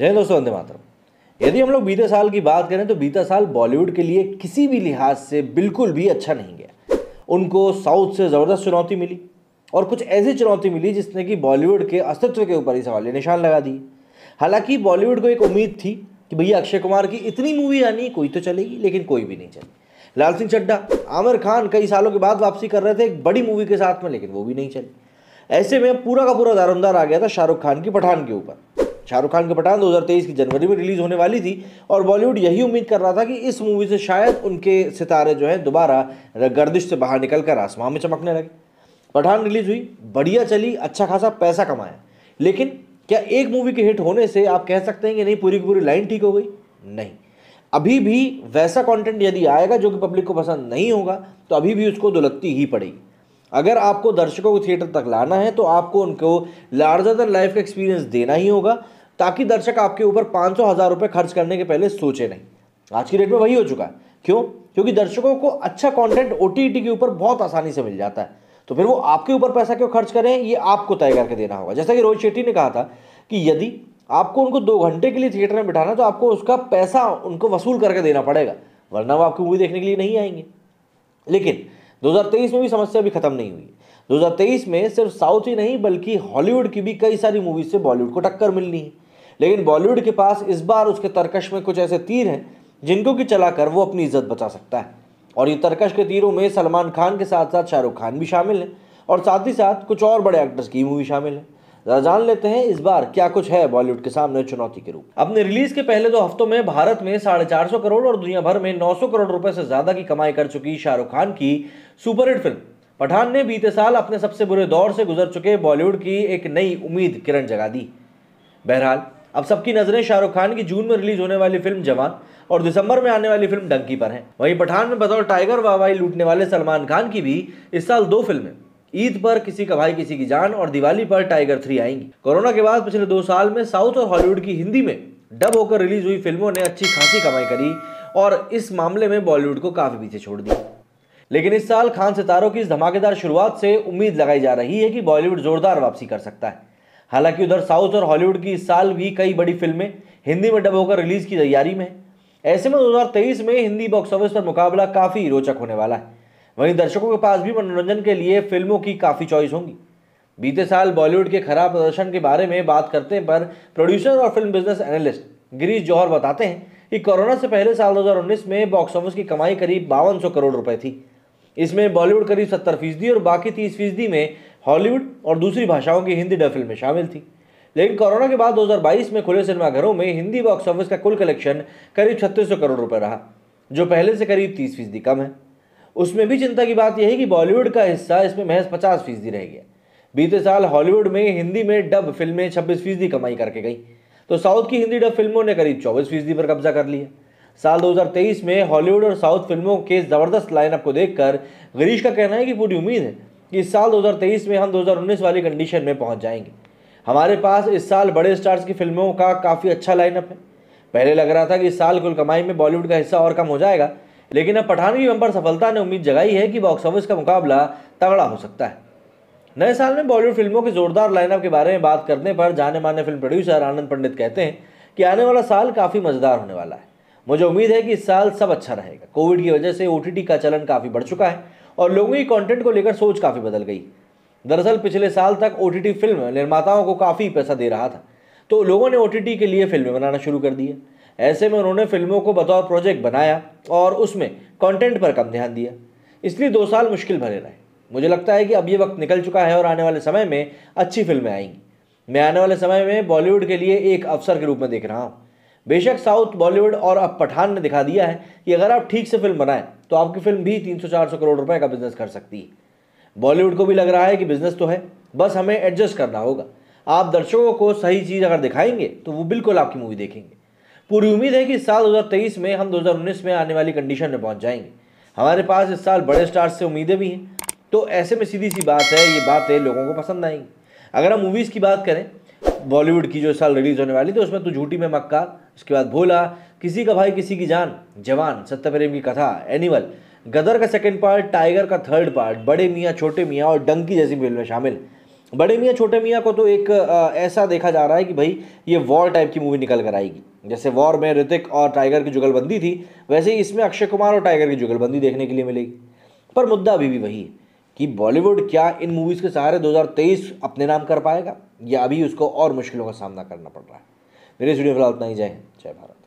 जय दोस्तों वंदे मातरम यदि हम लोग बीते साल की बात करें तो बीता साल बॉलीवुड के लिए किसी भी लिहाज से बिल्कुल भी अच्छा नहीं गया उनको साउथ से ज़बरदस्त चुनौती मिली और कुछ ऐसी चुनौती मिली जिसने कि बॉलीवुड के अस्तित्व के ऊपर ही सवाल निशान लगा दिए हालांकि बॉलीवुड को एक उम्मीद थी कि भैया अक्षय कुमार की इतनी मूवी आनी कोई तो चलेगी लेकिन कोई भी नहीं चली लाल सिंह चड्डा आमिर खान कई सालों के बाद वापसी कर रहे थे एक बड़ी मूवी के साथ में लेकिन वो भी नहीं चली ऐसे में पूरा का पूरा दारोमदार आ गया था शाहरुख खान की पठान के ऊपर शाहरुख खान की पठान 2023 की जनवरी में रिलीज़ होने वाली थी और बॉलीवुड यही उम्मीद कर रहा था कि इस मूवी से शायद उनके सितारे जो हैं दोबारा गर्दिश से बाहर निकल कर आसमान में चमकने लगे पठान रिलीज़ हुई बढ़िया चली अच्छा खासा पैसा कमाया लेकिन क्या एक मूवी के हिट होने से आप कह सकते हैं कि नहीं पूरी की पूरी लाइन ठीक हो गई नहीं अभी भी वैसा कंटेंट यदि आएगा जो कि पब्लिक को पसंद नहीं होगा तो अभी भी उसको दुलत्ती ही पड़ेगी अगर आपको दर्शकों को थिएटर तक लाना है तो आपको उनको लार्जर देन लाइफ का एक्सपीरियंस देना ही होगा ताकि दर्शक आपके ऊपर पाँच सौ हज़ार रुपये खर्च करने के पहले सोचे नहीं आज की डेट में वही हो चुका है क्यों क्योंकि दर्शकों को अच्छा कंटेंट ओ के ऊपर बहुत आसानी से मिल जाता है तो फिर वो आपके ऊपर पैसा क्यों खर्च करें ये आपको तय करके देना होगा जैसा कि रोहित शेट्टी ने कहा था कि यदि आपको उनको दो घंटे के लिए थिएटर में बिठाना तो आपको उसका पैसा उनको वसूल करके देना पड़ेगा वरना वो आपकी मूवी देखने के लिए नहीं आएंगे लेकिन 2023 में भी समस्या अभी खत्म नहीं हुई 2023 में सिर्फ साउथ ही नहीं बल्कि हॉलीवुड की भी कई सारी मूवीज से बॉलीवुड को टक्कर मिलनी है लेकिन बॉलीवुड के पास इस बार उसके तर्कश में कुछ ऐसे तीर हैं जिनको कि चलाकर वो अपनी इज्जत बचा सकता है और ये तर्कश के तीरों में सलमान खान के साथ साथ शाहरुख खान भी शामिल हैं और साथ ही साथ कुछ और बड़े एक्टर्स की मूवी शामिल है जरा जान लेते हैं इस बार क्या कुछ है बॉलीवुड के सामने चुनौती के रूप अपने रिलीज के पहले दो हफ्तों में भारत में साढ़े चार सौ करोड़ और दुनिया भर में नौ सौ करोड़ रुपए से ज्यादा की कमाई कर चुकी शाहरुख खान की सुपरहिट फिल्म पठान ने बीते साल अपने सबसे बुरे दौर से गुजर चुके बॉलीवुड की एक नई उम्मीद किरण जगा दी बहरहाल अब सबकी नज़रें शाहरुख खान की जून में रिलीज होने वाली फिल्म जवान और दिसंबर में आने वाली फिल्म डंकी पर हैं वहीं पठान में बतौर टाइगर वाहवाही लूटने वाले सलमान खान की भी इस साल दो फिल्में ईद पर किसी का भाई किसी की जान और दिवाली पर टाइगर थ्री आएंगी कोरोना के बाद पिछले दो साल में साउथ और हॉलीवुड की हिंदी में डब होकर रिलीज हुई फिल्मों ने अच्छी खासी कमाई करी और इस मामले में बॉलीवुड को काफ़ी पीछे छोड़ दिया लेकिन इस साल खान सितारों की इस धमाकेदार शुरुआत से उम्मीद लगाई जा रही है कि बॉलीवुड जोरदार वापसी कर सकता है हालांकि उधर साउथ और हॉलीवुड की इस साल भी कई बड़ी फिल्में हिंदी में डब होकर रिलीज की तैयारी में है ऐसे में 2023 में हिंदी बॉक्स ऑफिस पर मुकाबला काफ़ी रोचक होने वाला है वहीं दर्शकों के पास भी मनोरंजन के लिए फिल्मों की काफ़ी चॉइस होंगी बीते साल बॉलीवुड के खराब प्रदर्शन के बारे में बात करते पर प्रोड्यूसर और film business analyst Girish Johar बताते हैं कि कोरोना से पहले साल 2019 में बॉक्स ऑफिस की कमाई करीब बावन करोड़ रुपए थी इसमें बॉलीवुड करीब सत्तर फीसदी और बाकी तीस फीसदी में हॉलीवुड और दूसरी भाषाओं की हिंदी डब फिल्में शामिल थी लेकिन कोरोना के बाद 2022 में खुले सिनेमाघरों में हिंदी बॉक्स ऑफिस का कुल कलेक्शन करीब छत्तीस करोड़ रुपए रहा जो पहले से करीब तीस फीसदी कम है उसमें भी चिंता की बात यह है कि बॉलीवुड का हिस्सा इसमें महज पचास फीसदी रह गया बीते साल हॉलीवुड में हिंदी में डब फिल्में छब्बीस फीसदी कमाई करके गई तो साउथ की हिंदी डब फिल्मों ने करीब चौबीस फीसदी पर कब्जा कर लिया साल 2023 में हॉलीवुड और साउथ फिल्मों के ज़बरदस्त लाइनअप को देखकर गिरीश का कहना है कि पूरी उम्मीद है कि इस साल 2023 में हम 2019 वाली कंडीशन में पहुंच जाएंगे हमारे पास इस साल बड़े स्टार्स की फिल्मों का काफ़ी अच्छा लाइनअप है पहले लग रहा था कि इस साल कुल कमाई में बॉलीवुड का हिस्सा और कम हो जाएगा लेकिन अब पठान की बंपर सफलता ने उम्मीद जगाई है कि बॉक्स ऑफिस का मुकाबला तगड़ा हो सकता है नए साल में बॉलीवुड फिल्मों के जोरदार लाइनअप के बारे में बात करने पर जाने माने फिल्म प्रोड्यूसर आनंद पंडित कहते हैं कि आने वाला साल काफ़ी मज़ेदार होने वाला है मुझे उम्मीद है कि इस साल सब अच्छा रहेगा कोविड की वजह से ओ का चलन काफ़ी बढ़ चुका है और लोगों की कंटेंट को लेकर सोच काफ़ी बदल गई दरअसल पिछले साल तक ओ फिल्म निर्माताओं को काफ़ी पैसा दे रहा था तो लोगों ने ओ के लिए फिल्में बनाना शुरू कर दिया ऐसे में उन्होंने फिल्मों को बतौर प्रोजेक्ट बनाया और उसमें कंटेंट पर कम ध्यान दिया इसलिए दो साल मुश्किल भरे रहे मुझे लगता है कि अब ये वक्त निकल चुका है और आने वाले समय में अच्छी फिल्में आएंगी मैं आने वाले समय में बॉलीवुड के लिए एक अवसर के रूप में देख रहा हूँ बेशक साउथ बॉलीवुड और अब पठान ने दिखा दिया है कि अगर आप ठीक से फिल्म बनाएं तो आपकी फिल्म भी 300-400 करोड़ रुपए का बिजनेस कर सकती है बॉलीवुड को भी लग रहा है कि बिजनेस तो है बस हमें एडजस्ट करना होगा आप दर्शकों को सही चीज़ अगर दिखाएंगे तो वो बिल्कुल आपकी मूवी देखेंगे पूरी उम्मीद है कि इस साल दो में हम दो में आने वाली कंडीशन में पहुंच जाएंगे हमारे पास इस साल बड़े स्टार्स से उम्मीदें भी हैं तो ऐसे में सीधी सी बात है ये बातें लोगों को पसंद आएंगी अगर हम मूवीज़ की बात करें बॉलीवुड की जो साल रिलीज़ होने वाली थी उसमें तू झूठी में मक्का उसके बाद भोला किसी का भाई किसी की जान जवान सत्यप्रेम की कथा एनिमल गदर का सेकंड पार्ट टाइगर का थर्ड पार्ट बड़े मियाँ छोटे मियाँ और डंकी जैसी फिल्म में शामिल बड़े मियाँ छोटे मियाँ को तो एक ऐसा देखा जा रहा है कि भाई ये वॉर टाइप की मूवी निकल कर आएगी जैसे वॉर में ऋतिक और टाइगर की जुगलबंदी थी वैसे ही इसमें अक्षय कुमार और टाइगर की जुगलबंदी देखने के लिए मिलेगी पर मुद्दा अभी भी वही है कि बॉलीवुड क्या इन मूवीज़ के सहारे 2023 अपने नाम कर पाएगा या अभी उसको और मुश्किलों का सामना करना पड़ रहा है मेरे स्टूडियो फिलहाल उतना ही जय हिंद जय भारत